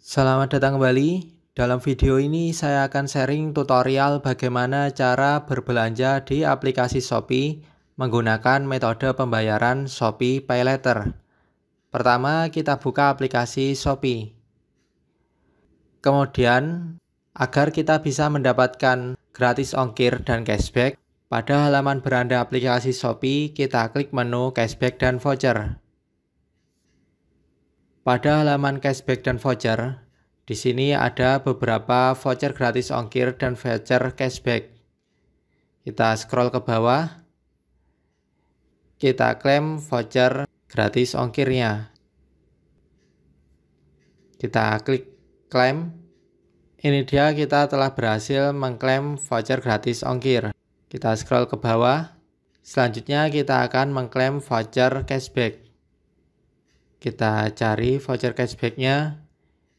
Selamat datang kembali. Dalam video ini saya akan sharing tutorial bagaimana cara berbelanja di aplikasi Shopee menggunakan metode pembayaran Shopee PayLater. Pertama, kita buka aplikasi Shopee. Kemudian, agar kita bisa mendapatkan gratis ongkir dan cashback, pada halaman beranda aplikasi Shopee, kita klik menu cashback dan voucher. Pada halaman cashback dan voucher, di sini ada beberapa voucher gratis ongkir dan voucher cashback. Kita scroll ke bawah. Kita klaim voucher gratis ongkirnya. Kita klik klaim. Ini dia kita telah berhasil mengklaim voucher gratis ongkir. Kita scroll ke bawah. Selanjutnya kita akan mengklaim voucher cashback kita cari voucher cashbacknya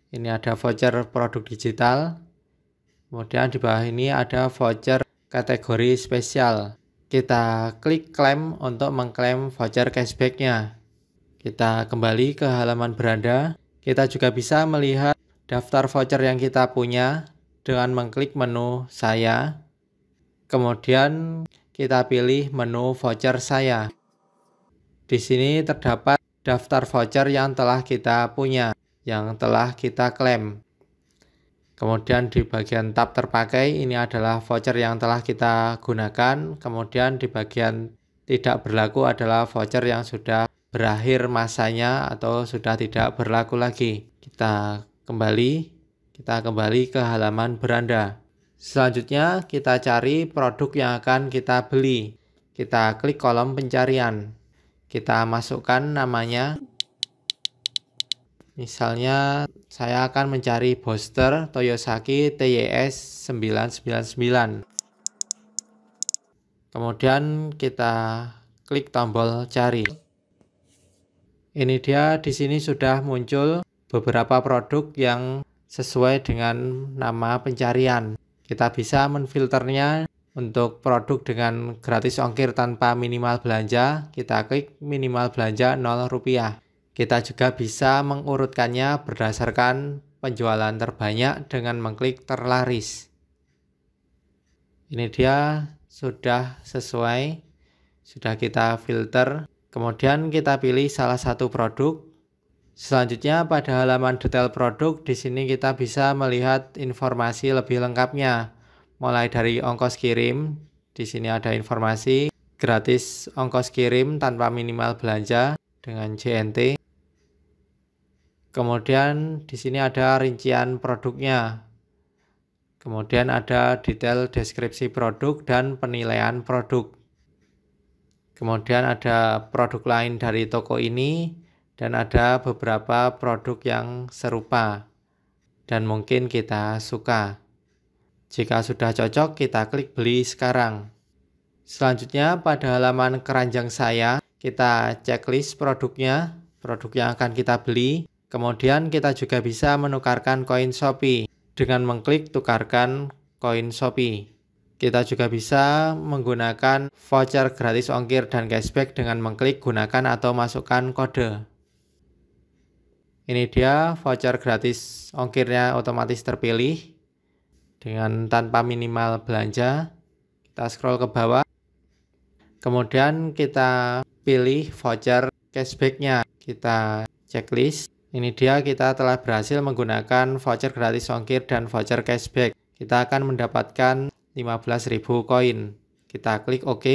ini ada voucher produk digital kemudian di bawah ini ada voucher kategori spesial kita klik klaim untuk mengklaim voucher cashbacknya kita kembali ke halaman beranda kita juga bisa melihat daftar voucher yang kita punya dengan mengklik menu saya kemudian kita pilih menu voucher saya di sini terdapat daftar voucher yang telah kita punya, yang telah kita klaim. Kemudian di bagian tab terpakai ini adalah voucher yang telah kita gunakan. Kemudian di bagian tidak berlaku adalah voucher yang sudah berakhir masanya atau sudah tidak berlaku lagi. Kita kembali, kita kembali ke halaman beranda. Selanjutnya kita cari produk yang akan kita beli. Kita klik kolom pencarian kita masukkan namanya misalnya saya akan mencari poster Toyosaki TYS 999 kemudian kita klik tombol cari ini dia di sini sudah muncul beberapa produk yang sesuai dengan nama pencarian kita bisa menfilternya untuk produk dengan gratis ongkir tanpa minimal belanja, kita klik minimal belanja 0 rupiah. Kita juga bisa mengurutkannya berdasarkan penjualan terbanyak dengan mengklik terlaris. Ini dia sudah sesuai, sudah kita filter. Kemudian kita pilih salah satu produk. Selanjutnya pada halaman detail produk di sini kita bisa melihat informasi lebih lengkapnya mulai dari ongkos kirim, di sini ada informasi gratis ongkos kirim tanpa minimal belanja dengan JNT. Kemudian di sini ada rincian produknya. Kemudian ada detail deskripsi produk dan penilaian produk. Kemudian ada produk lain dari toko ini dan ada beberapa produk yang serupa dan mungkin kita suka. Jika sudah cocok, kita klik beli sekarang. Selanjutnya, pada halaman keranjang saya, kita checklist produknya, produk yang akan kita beli. Kemudian kita juga bisa menukarkan koin Shopee dengan mengklik tukarkan koin Shopee. Kita juga bisa menggunakan voucher gratis ongkir dan cashback dengan mengklik gunakan atau masukkan kode. Ini dia voucher gratis ongkirnya otomatis terpilih dengan tanpa minimal belanja. Kita scroll ke bawah. Kemudian kita pilih voucher cashbacknya. Kita checklist. Ini dia kita telah berhasil menggunakan voucher gratis ongkir dan voucher cashback. Kita akan mendapatkan 15.000 koin. Kita klik OK.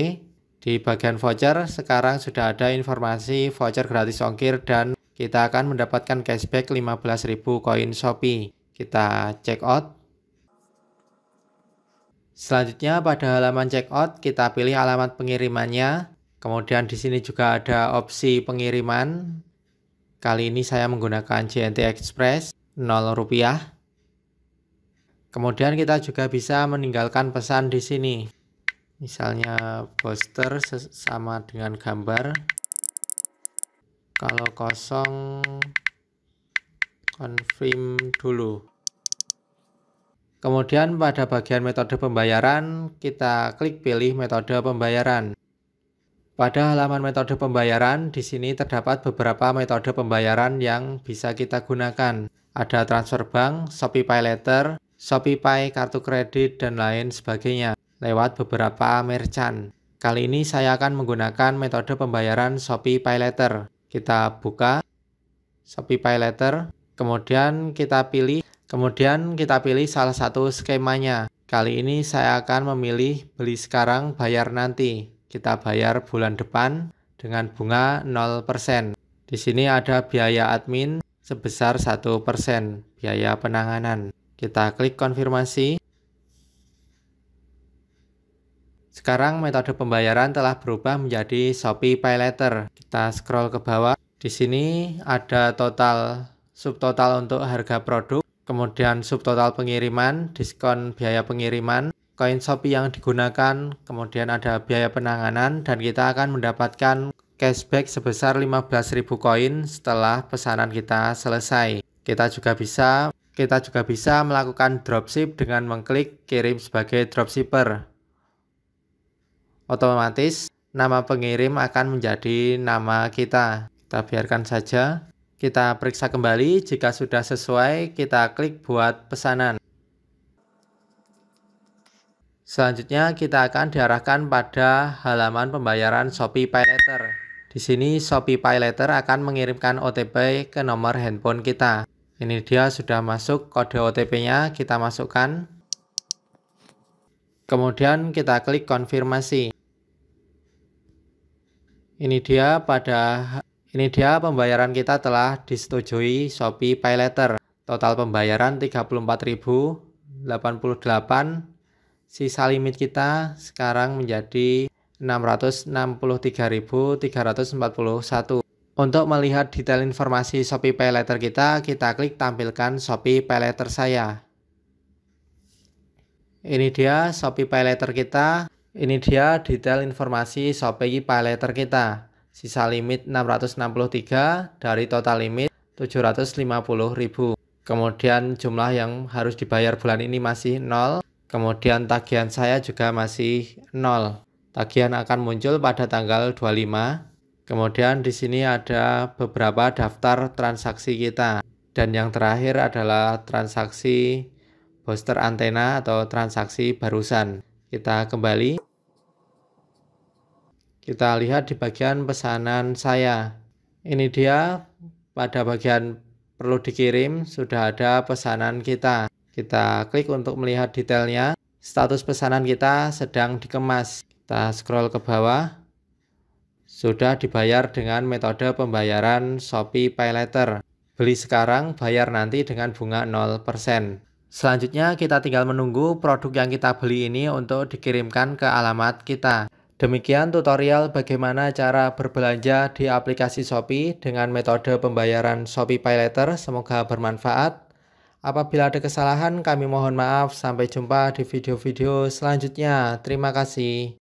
Di bagian voucher sekarang sudah ada informasi voucher gratis ongkir dan kita akan mendapatkan cashback 15.000 koin Shopee. Kita check out. Selanjutnya pada halaman checkout kita pilih alamat pengirimannya. Kemudian di sini juga ada opsi pengiriman. Kali ini saya menggunakan JNT Express 0 rupiah. Kemudian kita juga bisa meninggalkan pesan di sini. Misalnya poster sama dengan gambar. Kalau kosong confirm dulu. Kemudian pada bagian metode pembayaran, kita klik pilih metode pembayaran. Pada halaman metode pembayaran, di sini terdapat beberapa metode pembayaran yang bisa kita gunakan. Ada transfer bank, Shopee Pay Letter, Shopee Pay kartu kredit, dan lain sebagainya lewat beberapa merchant. Kali ini saya akan menggunakan metode pembayaran Shopee Pay Letter. Kita buka Shopee Pay Letter, kemudian kita pilih Kemudian kita pilih salah satu skemanya. Kali ini saya akan memilih beli sekarang bayar nanti. Kita bayar bulan depan dengan bunga 0%. Di sini ada biaya admin sebesar 1% biaya penanganan. Kita klik konfirmasi. Sekarang metode pembayaran telah berubah menjadi Shopee PayLater. Kita scroll ke bawah. Di sini ada total subtotal untuk harga produk kemudian subtotal pengiriman, diskon biaya pengiriman, koin Shopee yang digunakan, kemudian ada biaya penanganan, dan kita akan mendapatkan cashback sebesar 15.000 koin setelah pesanan kita selesai. Kita juga bisa kita juga bisa melakukan dropship dengan mengklik kirim sebagai dropshipper. Otomatis nama pengirim akan menjadi nama kita. Kita biarkan saja. Kita periksa kembali, jika sudah sesuai, kita klik buat pesanan. Selanjutnya kita akan diarahkan pada halaman pembayaran Shopee PayLater. Di sini Shopee PayLater akan mengirimkan OTP ke nomor handphone kita. Ini dia sudah masuk kode OTP-nya, kita masukkan. Kemudian kita klik konfirmasi. Ini dia pada ini dia pembayaran kita telah disetujui Shopee Paylater. Total pembayaran 34.088. Sisa limit kita sekarang menjadi 663.341. Untuk melihat detail informasi Shopee Paylater kita, kita klik tampilkan Shopee Paylater saya. Ini dia Shopee Paylater kita. Ini dia detail informasi Shopee Paylater kita sisa limit 663 dari total limit 750.000. Kemudian jumlah yang harus dibayar bulan ini masih 0. Kemudian tagihan saya juga masih 0. Tagihan akan muncul pada tanggal 25. Kemudian di sini ada beberapa daftar transaksi kita. Dan yang terakhir adalah transaksi booster antena atau transaksi barusan. Kita kembali kita lihat di bagian pesanan saya. Ini dia pada bagian perlu dikirim sudah ada pesanan kita. Kita klik untuk melihat detailnya. Status pesanan kita sedang dikemas. Kita scroll ke bawah. Sudah dibayar dengan metode pembayaran Shopee Paylater. Beli sekarang, bayar nanti dengan bunga 0%. Selanjutnya kita tinggal menunggu produk yang kita beli ini untuk dikirimkan ke alamat kita. Demikian tutorial bagaimana cara berbelanja di aplikasi Shopee dengan metode pembayaran Shopee Paylater. Semoga bermanfaat. Apabila ada kesalahan kami mohon maaf. Sampai jumpa di video-video selanjutnya. Terima kasih.